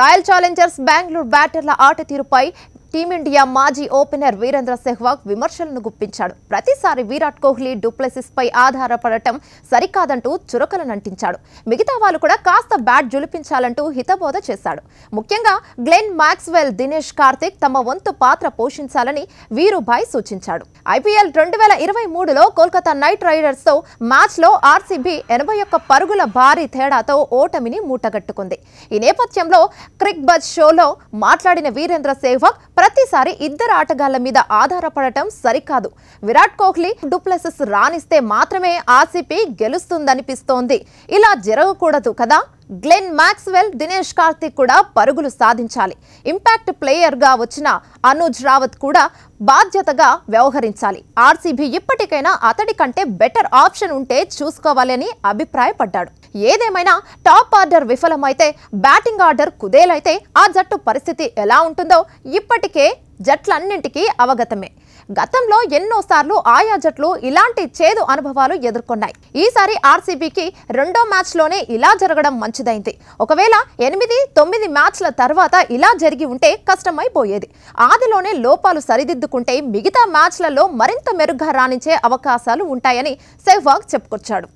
royal Challengers Bengaluru బ్యాటర్ల ఆట తీరుపై team India మాజీ ఓపెనర్ వీరేంద్ర సెహ్వాగ్ విమర్శలను గుప్పించాడు ప్రతిసారి విరాట్ కోహ్లీ డూప్లెసిస్ పై ఆధారపడటం సరికాదంటూ చురకలనంటించాడు మిగతా వాళ్ళు కూడా కాస్త బ్యాట్ జులిపించాలంటూ హితబోధ చేశాడు ముఖ్యంగా గ్లెన్ మాక్స్వెల్ దినేష్ కార్తిక్ తమ వంతు పాత్ర పోషించాలని వీరుభాయ్ సూచించాడు ఐపీఎల్ రెండు వేల ఇరవై మూడులో కోల్కతా నైట్ రైడర్స్ తో మ్యాచ్ లో ఆర్సీబీ ఎనభై ఒక్క పరుగుల భారీ తేడాతో ఓటమిని మూటగట్టుకుంది ఈ నేపథ్యంలో క్రిక్ బజ్ షోలో మాట్లాడిన వీరేంద్ర సేవక్ ప్రతిసారి ఇద్దరు ఆటగాళ్ల మీద ఆధారపడటం సరికాదు విరాట్ కోహ్లీ డూప్లసెస్ రాణిస్తే మాత్రమే ఆర్సీపీ గెలుస్తుందనిపిస్తోంది ఇలా జరగకూడదు కదా గ్లెన్ మ్యాక్స్వెల్ దినేష్ కార్తిక్ కూడా పరుగులు సాధించాలి ఇంపాక్ట్ ప్లేయర్గా వచ్చిన అనుజ్ రావత్ కూడా బాధ్యతగా వ్యవహరించాలి ఆర్సీబీ ఇప్పటికైనా అతడి కంటే బెటర్ ఆప్షన్ ఉంటే చూసుకోవాలని అభిప్రాయపడ్డాడు ఏదేమైనా టాప్ ఆర్డర్ విఫలమైతే బ్యాటింగ్ ఆర్డర్ కుదేలైతే ఆ జట్టు పరిస్థితి ఎలా ఉంటుందో ఇప్పటికే జట్లన్నింటికీ అవగతమే గతంలో ఎన్నోసార్లు ఆయా జట్లు ఇలాంటి చేదు అనుభవాలు ఎదుర్కొన్నాయి ఈసారి ఆర్సీబీకి రెండో మ్యాచ్లోనే ఇలా జరగడం మంచిదైంది ఒకవేళ ఎనిమిది తొమ్మిది మ్యాచ్ల తర్వాత ఇలా జరిగి ఉంటే కష్టమైపోయేది ఆదిలోనే లోపాలు సరిదిద్దుకుంటే మిగతా మ్యాచ్లలో మరింత మెరుగ్గా రాణించే అవకాశాలు ఉంటాయని సెహ్వాగ్ చెప్పుకొచ్చాడు